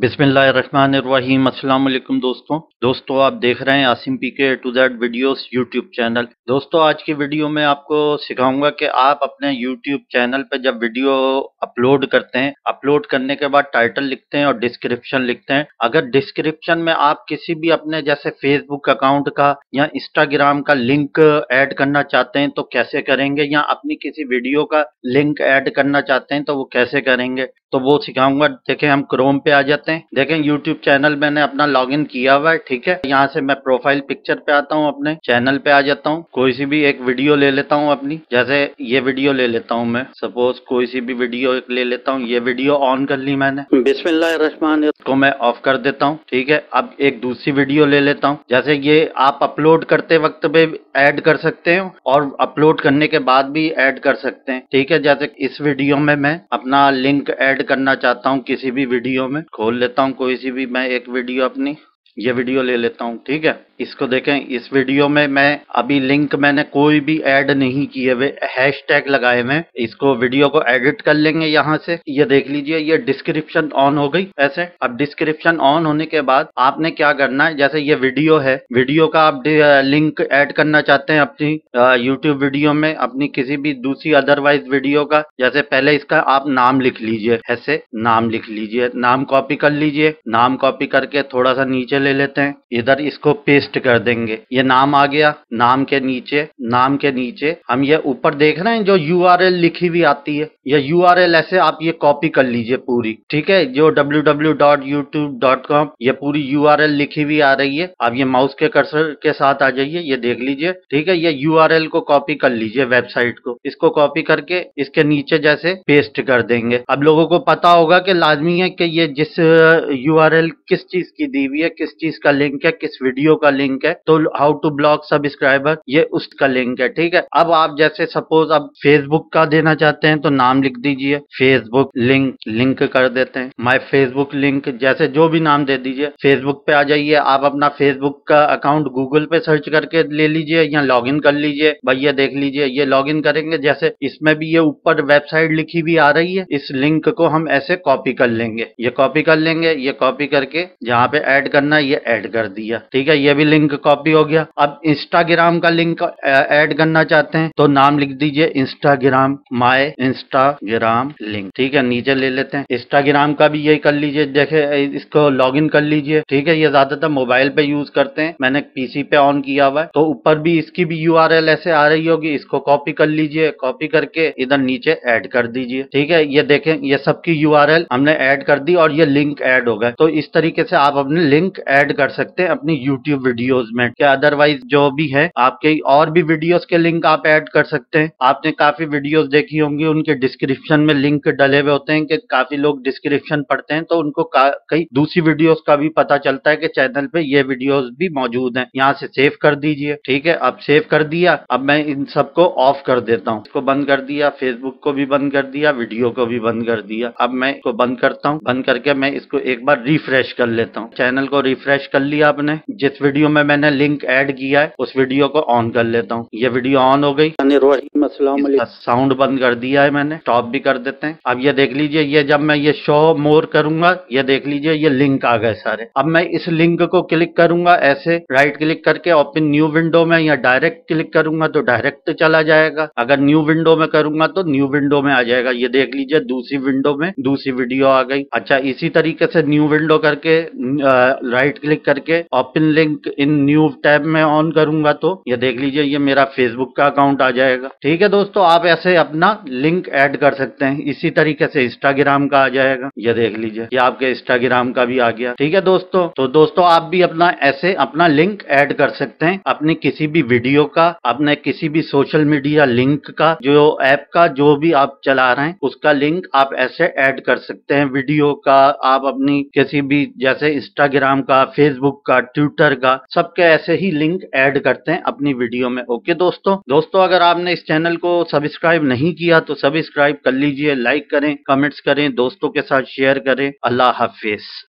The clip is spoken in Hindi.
बिस्मिल्लाम असलम दोस्तों दोस्तों आप देख रहे हैं Asim P K to that videos YouTube channel दोस्तों आज की वीडियो में आपको सिखाऊंगा कि आप अपने यूट्यूब चैनल पर जब वीडियो अपलोड करते हैं अपलोड करने के बाद टाइटल लिखते हैं और डिस्क्रिप्शन लिखते हैं अगर डिस्क्रिप्शन में आप किसी भी अपने जैसे फेसबुक अकाउंट का या इंस्टाग्राम का लिंक ऐड करना चाहते हैं तो कैसे करेंगे या अपनी किसी वीडियो का लिंक ऐड करना चाहते हैं तो वो कैसे करेंगे तो वो सिखाऊंगा देखें हम क्रोम पे आ जाते करते हैं देखें यूट्यूब चैनल मैंने अपना लॉग इन किया हुआ है ठीक है यहाँ से मैं प्रोफाइल पिक्चर पे आता हूँ अपने चैनल पे आ जाता हूँ कोई सी भी एक वीडियो ले लेता हूँ अपनी जैसे ये वीडियो ले लेता हूँ मैं सपोज कोई सी भी वीडियो ले लेता हूँ ये वीडियो ऑन कर ली मैंने बिस्मिल्लाह इसको मैं ऑफ कर देता हूँ ठीक है अब एक दूसरी वीडियो ले लेता हूँ जैसे ये आप अपलोड करते वक्त पे ऐड कर सकते हो और अपलोड करने के बाद भी ऐड कर सकते हैं ठीक है जैसे इस वीडियो में मैं अपना लिंक ऐड करना चाहता हूँ किसी भी वीडियो में खोल लेता हूँ कोई सी भी मैं एक वीडियो अपनी ये वीडियो ले लेता हूँ ठीक है इसको देखें इस वीडियो में मैं अभी लिंक मैंने कोई भी ऐड नहीं किए हुए हैश टैग लगाए हुए इसको वीडियो को एडिट कर लेंगे यहाँ से ये देख लीजिए ये डिस्क्रिप्शन ऑन हो गई ऐसे अब डिस्क्रिप्शन ऑन होने के बाद आपने क्या करना है जैसे ये वीडियो है वीडियो का आप लिंक एड करना चाहते हैं अपनी यूट्यूब वीडियो में अपनी किसी भी दूसरी अदरवाइज वीडियो का जैसे पहले इसका आप नाम लिख लीजिए ऐसे नाम लिख लीजिए नाम कॉपी कर लीजिए नाम कॉपी करके थोड़ा सा नीचे ले लेते हैं इधर इसको पेस्ट कर देंगे ये नाम आ गया नाम के नीचे नाम के नीचे हम ये ऊपर देख रहे हैं जो यू लिखी हुई आती है ये यू ऐसे आप ये कॉपी कर लीजिए पूरी ठीक है जो डब्ल्यू ये पूरी यू लिखी हुई आ रही है आप ये माउस के कर्सर के साथ आ जाइए ये देख लीजिए ठीक है ये यू को कॉपी कर लीजिए वेबसाइट को इसको कॉपी करके इसके नीचे जैसे पेस्ट कर देंगे अब लोगों को पता होगा कि लाजमी है कि ये जिस यू uh, किस चीज की दी हुई है किस चीज का लिंक है किस वीडियो का लिंक है तो हाउ टू ब्लॉक सब्सक्राइबर ये उसका लिंक है ठीक है अब आप जैसे सपोज आप फेसबुक का देना चाहते हैं तो नाम लिख दीजिए फेसबुक लिंक लिंक कर देते हैं माई फेसबुक लिंक जैसे जो भी नाम दे दीजिए फेसबुक पे आ जाइए आप अपना फेसबुक का अकाउंट गूगल पे सर्च करके ले लीजिए या लॉग इन कर लीजिए भैया देख लीजिए ये लॉग इन करेंगे जैसे इसमें भी ये ऊपर वेबसाइट लिखी भी आ रही है इस लिंक को हम ऐसे कॉपी कर लेंगे ये कॉपी कर लेंगे ये कॉपी करके जहाँ पे ऐड करना ये ऐड कर दिया ठीक है ये भी लिंक कॉपी हो गया अब इंस्टाग्राम का लिंक ऐड करना चाहते हैं तो नाम लिख दीजिए इंस्टाग्राम माय इंस्टाग्राम लिंक ठीक है नीचे ले लेते हैं इंस्टाग्राम का भी यही कर लीजिए देखे इसको लॉग कर लीजिए ठीक है ये ज्यादातर मोबाइल पे यूज करते हैं मैंने पीसी पे ऑन किया हुआ है तो ऊपर भी इसकी भी यू ऐसे आ रही होगी इसको कॉपी कर लीजिए कॉपी करके इधर नीचे ऐड कर दीजिए ठीक है ये देखें ये सबकी यू हमने ऐड कर दी और ये लिंक ऐड हो गए तो इस तरीके से आप अपने लिंक ऐड कर सकते हैं अपनी यूट्यूब वीडियोस में क्या अदरवाइज जो भी है आपके और भी वीडियोस के लिंक आप ऐड कर सकते हैं आपने काफी वीडियोस देखी होंगी उनके डिस्क्रिप्शन में लिंक डले हुए होते हैं कि काफी लोग डिस्क्रिप्शन पढ़ते हैं तो उनको कई दूसरी वीडियोस का भी पता चलता है कि चैनल पे ये वीडियोज भी मौजूद है यहाँ से सेव कर दीजिए ठीक है अब सेव कर दिया अब मैं इन सबको ऑफ कर देता हूँ इसको बंद कर दिया फेसबुक को भी बंद कर दिया वीडियो को भी बंद कर दिया अब मैं इसको बंद करता हूँ बंद करके मैं इसको एक बार रिफ्रेश कर लेता हूँ चैनल को रिफ्रेश रिफ्रेश कर लिया आपने जिस वीडियो में मैंने लिंक ऐड किया है उस वीडियो को ऑन कर लेता हूँ ये वीडियो ऑन हो गई साउंड बंद कर दिया है मैंने स्टॉप भी कर देते हैं अब ये देख लीजिए ये जब मैं ये शो मोर करूंगा ये देख लीजिए ये लिंक आ गए सारे अब मैं इस लिंक को क्लिक करूंगा ऐसे राइट क्लिक करके ओपन न्यू विंडो में या डायरेक्ट क्लिक करूंगा तो डायरेक्ट चला जाएगा अगर न्यू विंडो में करूंगा तो न्यू विंडो में आ जाएगा ये देख लीजिए दूसरी विंडो में दूसरी वीडियो आ गई अच्छा इसी तरीके से न्यू विंडो करके राइट राइट क्लिक करके open link in new tab में ऑन करूंगा तो ये देख लीजिए ये मेरा फेसबुक का अकाउंट आ जाएगा ठीक है दोस्तों आप ऐसे अपना लिंक ऐड कर सकते हैं इसी तरीके से इंस्टाग्राम का आ जाएगा ये देख लीजिए ये आपके इंस्टाग्राम का भी आ गया ठीक है दोस्तों तो दोस्तों आप भी अपना ऐसे अपना लिंक ऐड कर सकते हैं अपने किसी भी वीडियो का अपने किसी भी सोशल मीडिया लिंक का जो ऐप का जो भी आप चला रहे हैं उसका लिंक आप ऐसे ऐड कर सकते हैं वीडियो का आप अपनी किसी भी जैसे इंस्टाग्राम का का फेसबुक का ट्विटर का सबके ऐसे ही लिंक ऐड करते हैं अपनी वीडियो में ओके दोस्तों दोस्तों अगर आपने इस चैनल को सब्सक्राइब नहीं किया तो सब्सक्राइब कर लीजिए लाइक करें कमेंट्स करें दोस्तों के साथ शेयर करें अल्लाह हाफिज